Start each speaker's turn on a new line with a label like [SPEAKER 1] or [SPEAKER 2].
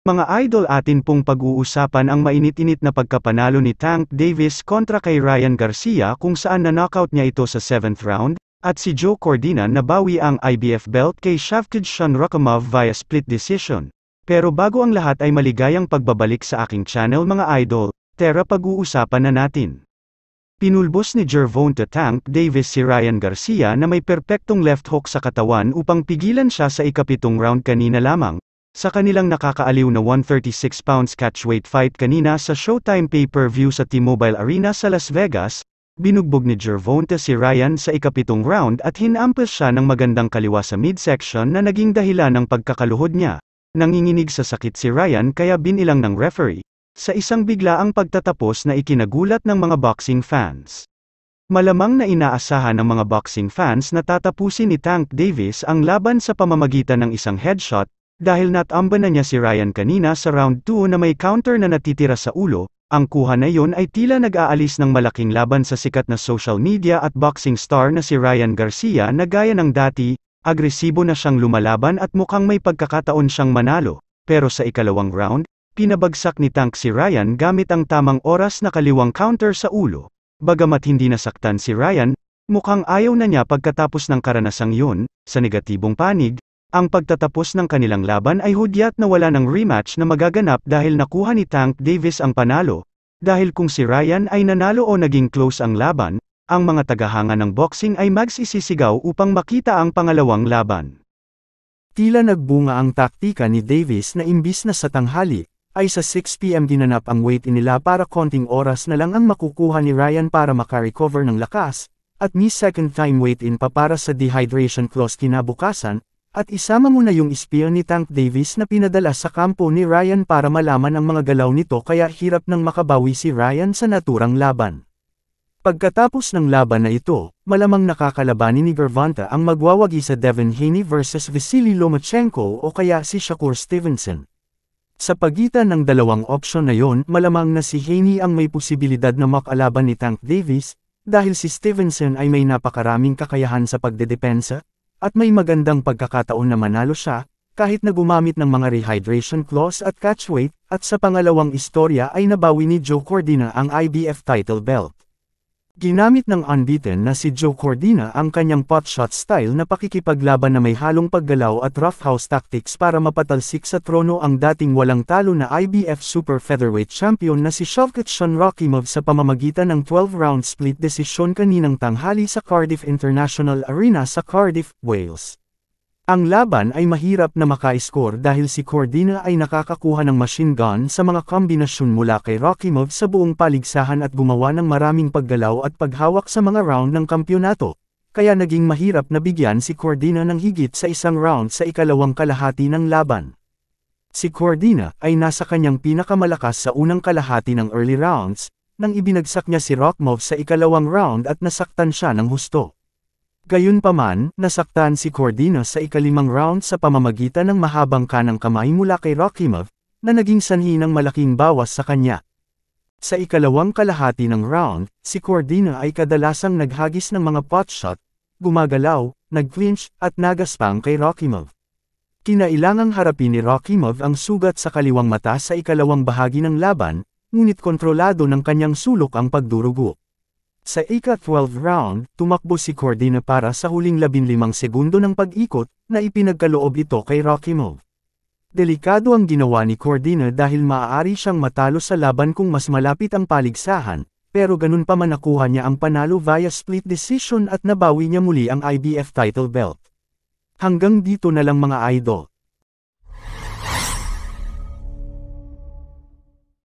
[SPEAKER 1] Mga idol atin pong pag-uusapan ang mainit-init na pagkapanalo ni Tank Davis kontra kay Ryan Garcia kung saan na-knockout niya ito sa 7th round, at si Joe Cordina nabawi ang IBF belt kay Shafted Shan Rakamov via split decision. Pero bago ang lahat ay maligayang pagbabalik sa aking channel mga idol, tera pag-uusapan na natin. Pinulbos ni Gervonta Tank Davis si Ryan Garcia na may perpektong left hook sa katawan upang pigilan siya sa ikapitong round kanina lamang, sa kanilang nakakaaliw na 136 pounds catchweight fight kanina sa Showtime pay-per-view sa T-Mobile Arena sa Las Vegas, binugbog ni Gervonta si Ryan sa ikapitong round at hinampas siya ng magandang kaliwa sa midsection na naging dahilan ng pagkakaluhod niya. Nanginginig sa sakit si Ryan kaya binilang ng referee, sa isang biglaang pagtatapos na ikinagulat ng mga boxing fans. Malamang na inaasahan ng mga boxing fans na tatapusin ni Tank Davis ang laban sa pamamagitan ng isang headshot, dahil natamba na niya si Ryan kanina sa round 2 na may counter na natitira sa ulo, ang kuha na yon ay tila nag-aalis ng malaking laban sa sikat na social media at boxing star na si Ryan Garcia na gaya ng dati, agresibo na siyang lumalaban at mukhang may pagkakataon siyang manalo, pero sa ikalawang round, pinabagsak ni Tank si Ryan gamit ang tamang oras na kaliwang counter sa ulo. Bagamat hindi nasaktan si Ryan, mukhang ayaw na niya pagkatapos ng karanasang yun, sa negatibong panig, ang pagtatapos ng kanilang laban ay hudyat na wala ng rematch na magaganap dahil nakuha ni Tank Davis ang panalo, dahil kung si Ryan ay nanalo o naging close ang laban, ang mga tagahanga ng boxing ay magsisisigaw upang makita ang pangalawang laban. Tila nagbunga ang taktika ni Davis na imbis na sa tanghali, ay sa 6pm ginanap ang weight nila para konting oras na lang ang makukuha ni Ryan para makarecover ng lakas, at ni second time weight in pa para sa dehydration clause kinabukasan, at isama mo na yung spear ni Tank Davis na pinadala sa kampo ni Ryan para malaman ang mga galaw nito kaya hirap nang makabawi si Ryan sa naturang laban. Pagkatapos ng laban na ito, malamang nakakalabanin ni Gervonta ang magwawagi sa Devin Haney versus Vasily Lomachenko o kaya si Shakur Stevenson. Sa pagitan ng dalawang opsyon na yon malamang na si Haney ang may posibilidad na makalaban ni Tank Davis, dahil si Stevenson ay may napakaraming kakayahan sa pagdedepensa, at may magandang pagkakataon na manalo siya, kahit na gumamit ng mga rehydration clause at catchweight, at sa pangalawang istorya ay nabawi ni Joe Cordina ang IBF title belt. Ginamit ng unbeaten na si Joe Cordina ang kanyang potshot style na pakikipaglaban na may halong paggalaw at roughhouse tactics para mapatalsik sa trono ang dating walang talo na IBF Super Featherweight Champion na si Shavkat Shonrakimov sa pamamagitan ng 12-round split decision kaninang tanghali sa Cardiff International Arena sa Cardiff, Wales. Ang laban ay mahirap na makaiskor dahil si Cordina ay nakakakuha ng machine gun sa mga kombinasyon mula kay Rockimov sa buong paligsahan at gumawa ng maraming paggalaw at paghawak sa mga round ng kampyonato, kaya naging mahirap na bigyan si Cordina ng higit sa isang round sa ikalawang kalahati ng laban. Si Cordina ay nasa kanyang pinakamalakas sa unang kalahati ng early rounds, nang ibinagsak niya si Rockmove sa ikalawang round at nasaktan siya ng husto. Gayunpaman, nasaktan si Cordino sa ikalimang round sa pamamagitan ng mahabang kanang kamay mula kay Rakimov, na naging sanhi ng malaking bawas sa kanya. Sa ikalawang kalahati ng round, si Cordino ay kadalasang naghagis ng mga potshot, gumagalaw, nagclinch, at nagaspang kay Rakimov. Kinailangang harapin ni Rakimov ang sugat sa kaliwang mata sa ikalawang bahagi ng laban, ngunit kontrolado ng kanyang sulok ang pagdurugo. Sa ika-12 round, tumakbo si Cordina para sa huling 15 segundo ng pag-ikot, na ipinagkaloob ito kay Rakimov. Delikado ang ginawa ni Cordina dahil maaari siyang matalo sa laban kung mas malapit ang paligsahan, pero ganun pa man nakuha niya ang panalo via split decision at nabawi niya muli ang IBF title belt. Hanggang dito na lang mga idol.